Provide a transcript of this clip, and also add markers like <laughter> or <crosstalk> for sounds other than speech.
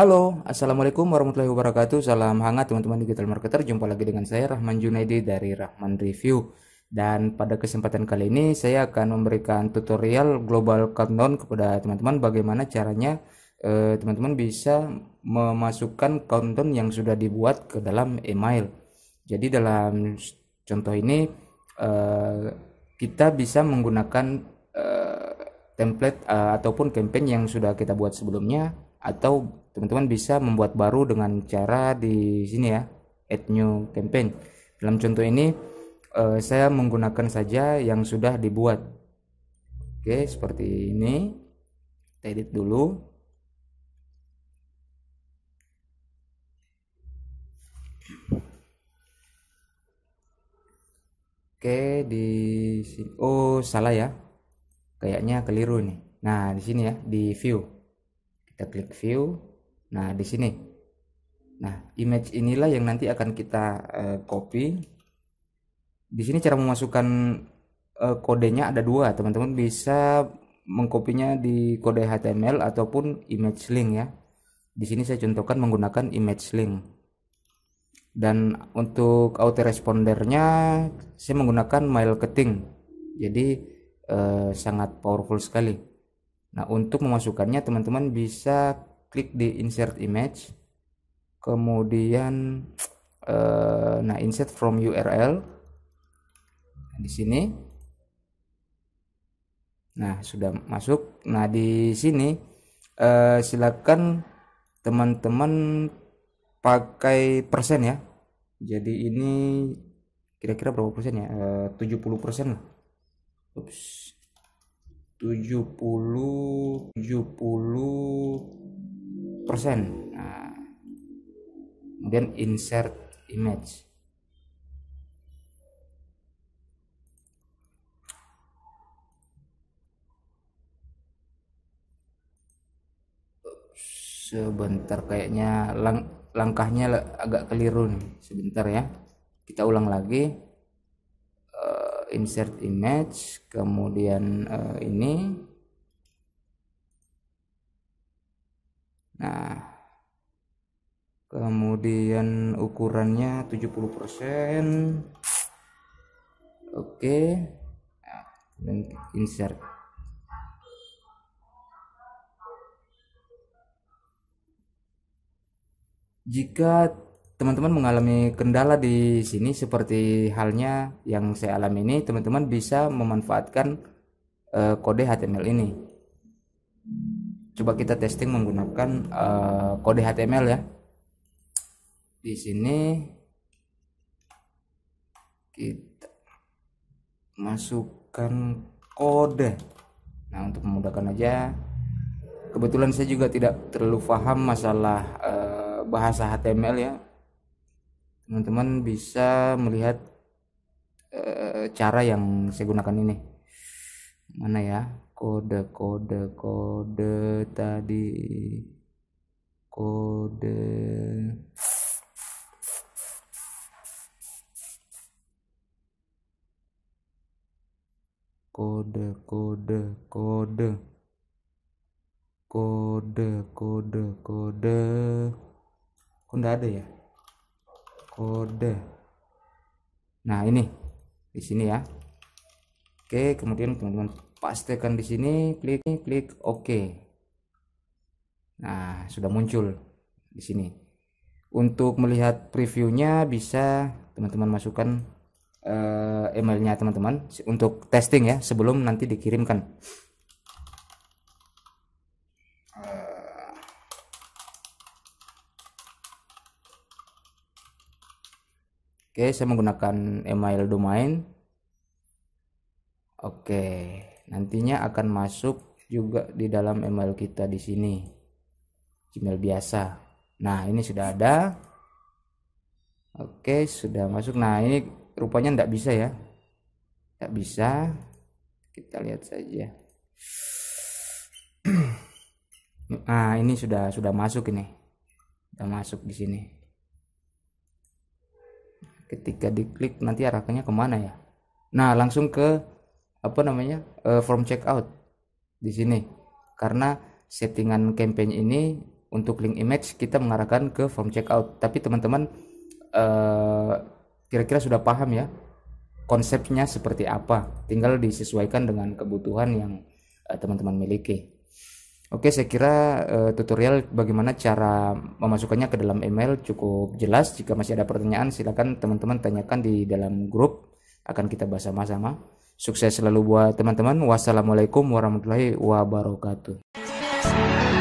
Halo, Assalamualaikum warahmatullahi wabarakatuh Salam hangat teman-teman digital marketer Jumpa lagi dengan saya Rahman Junaidi dari Rahman Review Dan pada kesempatan kali ini saya akan memberikan tutorial global countdown kepada teman-teman Bagaimana caranya eh, teman-teman eh, bisa memasukkan countdown yang sudah dibuat ke dalam email Jadi dalam contoh ini eh, kita bisa menggunakan eh, template eh, ataupun campaign yang sudah kita buat sebelumnya atau teman-teman bisa membuat baru dengan cara di sini ya add new campaign dalam contoh ini uh, saya menggunakan saja yang sudah dibuat oke seperti ini kita edit dulu Oke di sini oh salah ya kayaknya keliru nih nah di sini ya di view kita klik view nah di sini nah image inilah yang nanti akan kita uh, copy di sini cara memasukkan uh, kodenya ada dua teman-teman bisa mengkopinya di kode HTML ataupun image link ya di sini saya contohkan menggunakan image link dan untuk autorespondernya saya menggunakan mail keting jadi eh, sangat powerful sekali Nah, untuk memasukkannya teman-teman bisa klik di insert image. Kemudian eh, nah insert from URL. Nah, di sini. Nah, sudah masuk. Nah, di sini eh, silakan teman-teman pakai persen ya. Jadi ini kira-kira berapa persen ya? Eh, 70 persen lah. Ups. 70 70 persen nah, kemudian insert image sebentar kayaknya lang langkahnya agak keliru nih sebentar ya kita ulang lagi insert image kemudian uh, ini nah kemudian ukurannya 70% oke okay. Nah, dan insert jika teman-teman mengalami kendala di sini seperti halnya yang saya alami ini, teman-teman bisa memanfaatkan uh, kode HTML ini. Coba kita testing menggunakan uh, kode HTML ya. Di sini kita masukkan kode. Nah, untuk memudahkan aja kebetulan saya juga tidak terlalu paham masalah uh, bahasa HTML ya teman-teman bisa melihat uh, cara yang saya gunakan ini mana ya kode kode kode tadi kode kode kode kode kode kode kode kok kode ada ya kode nah ini di sini ya oke kemudian teman-teman pastikan di sini klik klik Oke. nah sudah muncul di sini untuk melihat previewnya bisa teman-teman masukkan uh, emailnya teman-teman untuk testing ya sebelum nanti dikirimkan Oke, saya menggunakan email domain. Oke, nantinya akan masuk juga di dalam email kita di sini. Gmail biasa. Nah, ini sudah ada. Oke, sudah masuk. Nah, ini rupanya tidak bisa ya. Tidak bisa. Kita lihat saja. <clears throat> Nah, ini sudah sudah masuk ini. Sudah masuk di sini ketika diklik nanti arahnya kemana ya nah langsung ke apa namanya uh, form checkout di sini karena settingan campaign ini untuk link image kita mengarahkan ke form checkout tapi teman-teman uh, kira-kira sudah paham ya konsepnya seperti apa tinggal disesuaikan dengan kebutuhan yang uh, eh, teman -teman miliki Oke, saya kira uh, tutorial bagaimana cara memasukkannya ke dalam email cukup jelas. Jika masih ada pertanyaan, silakan teman-teman tanyakan di dalam grup. Akan kita bahas sama-sama. Sukses selalu buat teman-teman. Wassalamualaikum warahmatullahi wabarakatuh.